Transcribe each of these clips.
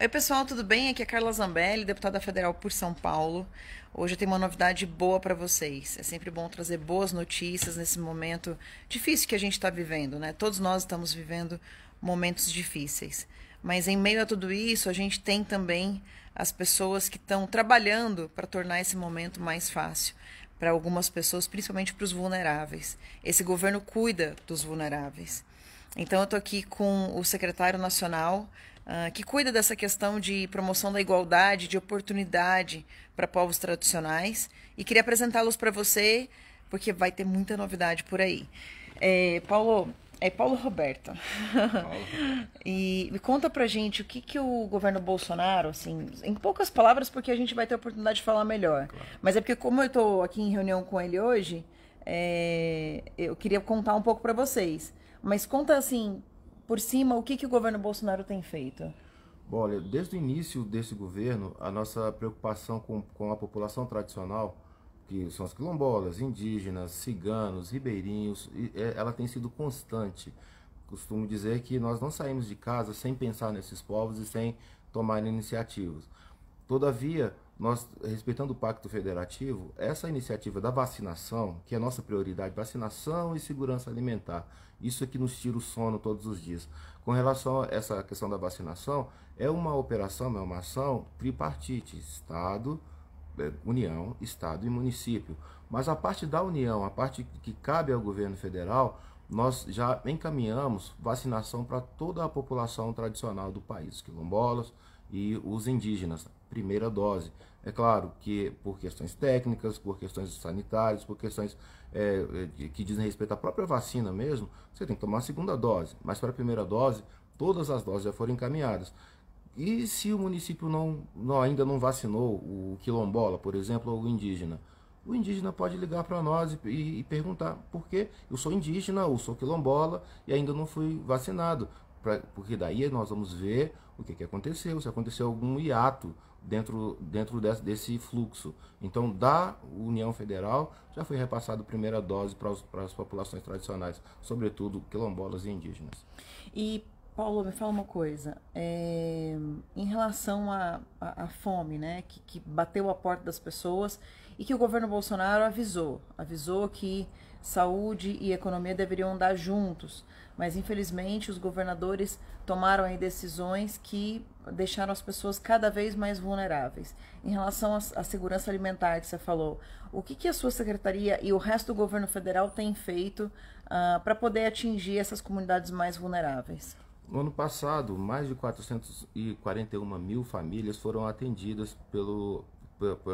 Oi, pessoal, tudo bem? Aqui é Carla Zambelli, deputada federal por São Paulo. Hoje eu tenho uma novidade boa para vocês. É sempre bom trazer boas notícias nesse momento difícil que a gente está vivendo, né? Todos nós estamos vivendo momentos difíceis. Mas em meio a tudo isso, a gente tem também as pessoas que estão trabalhando para tornar esse momento mais fácil para algumas pessoas, principalmente para os vulneráveis. Esse governo cuida dos vulneráveis. Então eu estou aqui com o secretário nacional ah, que cuida dessa questão de promoção da igualdade, de oportunidade para povos tradicionais. E queria apresentá-los para você, porque vai ter muita novidade por aí. É, Paulo, é Paulo Roberto. Paulo. e me conta pra gente o que, que o governo Bolsonaro, assim, em poucas palavras, porque a gente vai ter a oportunidade de falar melhor. Claro. Mas é porque, como eu estou aqui em reunião com ele hoje, é, eu queria contar um pouco para vocês. Mas conta assim, por cima, o que, que o governo Bolsonaro tem feito? Bom, olha, desde o início desse governo, a nossa preocupação com, com a população tradicional, que são as quilombolas, indígenas, ciganos, ribeirinhos, é, ela tem sido constante. Costumo dizer que nós não saímos de casa sem pensar nesses povos e sem tomar iniciativas. Todavia, nós respeitando o pacto federativo, essa iniciativa da vacinação, que é nossa prioridade, vacinação e segurança alimentar, isso é que nos tira o sono todos os dias. Com relação a essa questão da vacinação, é uma operação, é uma ação tripartite, Estado, eh, União, Estado e município. Mas a parte da União, a parte que cabe ao governo federal, nós já encaminhamos vacinação para toda a população tradicional do país, quilombolas e os indígenas, primeira dose. É claro que por questões técnicas, por questões sanitárias, por questões é, é que dizem respeito à própria vacina mesmo, você tem que tomar a segunda dose. Mas para a primeira dose, todas as doses já foram encaminhadas. E se o município não, não ainda não vacinou o quilombola, por exemplo, ou o indígena? o indígena pode ligar para nós e, e, e, perguntar por que eu sou indígena ou sou quilombola e ainda não fui vacinado. Pra, porque daí nós vamos ver o que, que aconteceu, se aconteceu algum hiato, dentro, dentro desse, desse, fluxo. Então, da União Federal, já foi repassado primeira dose para, os, para as populações tradicionais, sobretudo quilombolas e indígenas. E, Paulo, me fala uma coisa. É, em relação à fome, né, que, que bateu a porta das pessoas e que o governo Bolsonaro avisou, avisou que saúde e economia deveriam andar juntos, mas infelizmente os governadores tomaram aí decisões que deixaram as pessoas cada vez mais vulneráveis. Em relação à segurança alimentar que você falou, o que, que a sua secretaria e o resto do governo federal têm feito uh, ah, para poder atingir essas comunidades mais vulneráveis? No ano passado, mais de 441 mil famílias foram atendidas pelo,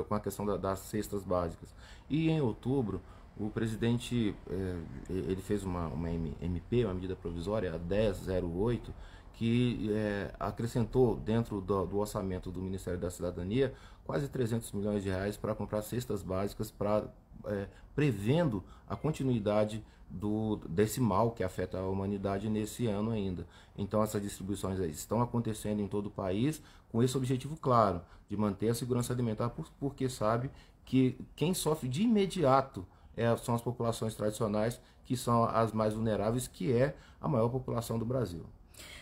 com a questão da, das cestas básicas. E em outubro, o presidente eh, ele fez uma, uma MP, uma medida provisória, a 1008, que é, acrescentou dentro do, do, orçamento do Ministério da Cidadania quase 300 milhões de reais para comprar cestas básicas para é, prevendo a continuidade do, desse mal que afeta a humanidade nesse ano ainda. Então essas distribuições estão acontecendo em todo o país com esse objetivo claro de manter a segurança alimentar, porque sabe que quem sofre de imediato é, são as populações tradicionais que são as mais vulneráveis, que é a maior população do Brasil.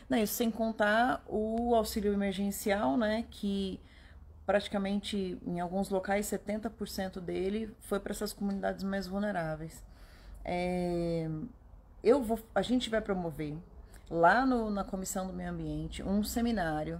Não, isso sem contar o auxílio emergencial, né, que praticamente em alguns locais 70% dele foi para essas comunidades mais vulneráveis. É, eu vou, a gente vai promover lá no, na comissão do meio ambiente um seminário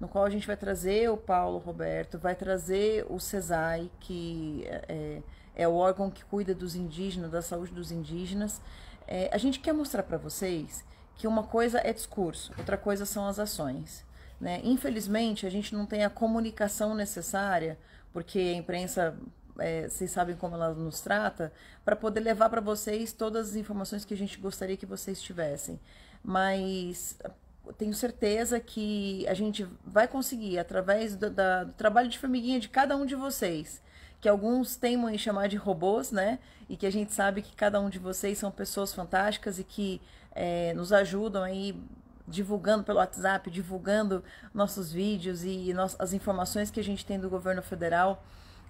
no qual a gente vai trazer o Paulo Roberto, vai trazer o CESAI, que é, é, é o órgão que cuida dos indígenas, da saúde dos indígenas. É, a gente quer mostrar para vocês que uma coisa é discurso, outra coisa são as ações. Né? Infelizmente, a gente não tem a comunicação necessária, porque a imprensa, é, vocês sabem como ela nos trata, para poder levar para vocês todas as informações que a gente gostaria que vocês tivessem. Mas tenho certeza que a gente vai conseguir, através do, da, do trabalho de formiguinha de cada um de vocês, que alguns temam em chamar de robôs, né? E que a gente sabe que cada um de vocês são pessoas fantásticas e que é, nos ajudam aí divulgando pelo WhatsApp, divulgando nossos vídeos e as informações que a gente tem do governo federal,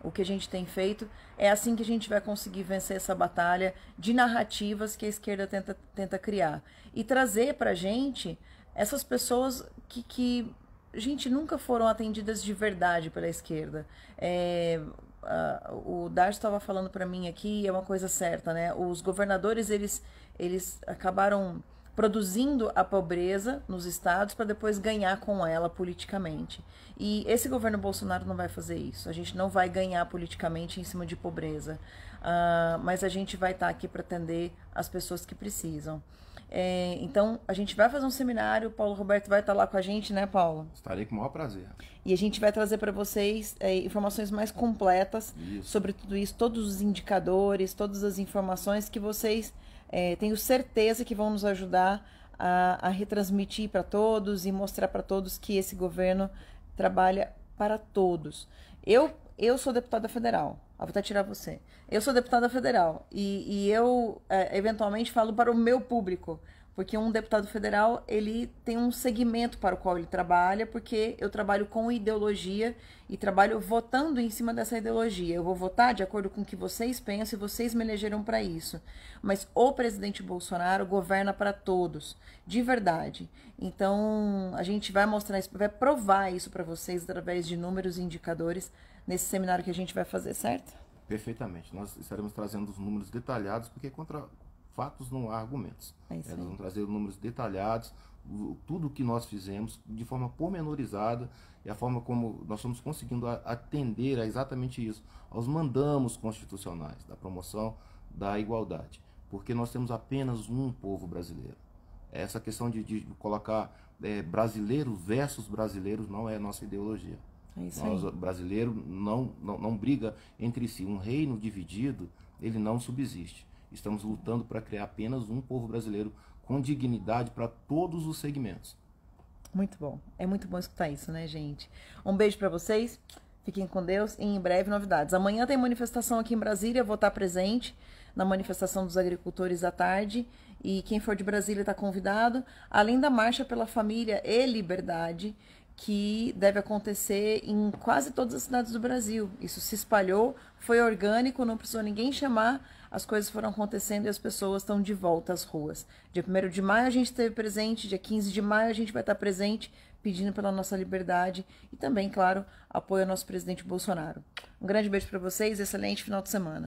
o que a gente tem feito. É assim que a gente vai conseguir vencer essa batalha de narrativas que a esquerda tenta, tenta criar e trazer para a gente essas pessoas que, que, gente, nunca foram atendidas de verdade pela esquerda. É, Uh, o Dar estava falando para mim aqui, é uma coisa certa, né? Os governadores, eles, eles acabaram produzindo a pobreza nos estados para depois ganhar com ela politicamente. E esse governo Bolsonaro não vai fazer isso. A gente não vai ganhar politicamente em cima de pobreza, uh, mas a gente vai estar tá aqui para atender as pessoas que precisam. É, então, a gente vai fazer um seminário, o Paulo Roberto vai estar tá lá com a gente, né, Paulo? Estarei com o maior prazer. E a gente vai trazer para vocês é, informações mais completas isso. sobre tudo isso, todos os indicadores, todas as informações que vocês é, tenho certeza que vão nos ajudar a, a retransmitir para todos e mostrar para todos que esse governo trabalha para todos. Eu, eu sou deputada federal, ah, vou até tirar você. Eu sou deputada federal e, e eu, é, eventualmente, falo para o meu público. Porque um deputado federal, ele tem um segmento para o qual ele trabalha, porque eu trabalho com ideologia e trabalho votando em cima dessa ideologia. Eu vou votar de acordo com o que vocês pensam e vocês me elegeram para isso. Mas o presidente Bolsonaro governa para todos, de verdade. Então, a gente vai mostrar isso, vai provar isso para vocês através de números e indicadores nesse seminário que a gente vai fazer, certo? Perfeitamente. Nós estaremos trazendo os números detalhados, porque contra fatos, não há argumentos. É Elas vão trazer números detalhados, tudo o que nós fizemos de forma pormenorizada e a forma como nós estamos conseguindo atender a exatamente isso, aos mandamos constitucionais da promoção da igualdade, porque nós temos apenas um povo brasileiro. É essa questão de, de colocar é, brasileiro versus brasileiros não é a nossa ideologia. É nós, o brasileiro não, não, não briga entre si. Um reino dividido, ele não subsiste. Estamos lutando para criar apenas um povo brasileiro com dignidade para todos os segmentos. Muito bom. É muito bom escutar isso, né, gente? Um beijo para vocês. Fiquem com Deus e em breve novidades. Amanhã tem manifestação aqui em Brasília, vou estar presente na manifestação dos agricultores à tarde. E quem for de Brasília está convidado, além da Marcha pela Família e Liberdade, que deve acontecer em quase todas as cidades do Brasil. Isso se espalhou, foi orgânico, não precisou ninguém chamar as coisas foram acontecendo e as pessoas estão de volta às ruas. Dia 1 de maio a gente esteve presente, dia 15 de maio a gente vai estar presente pedindo pela nossa liberdade e também, claro, apoio ao nosso presidente Bolsonaro. Um grande beijo para vocês, excelente final de semana.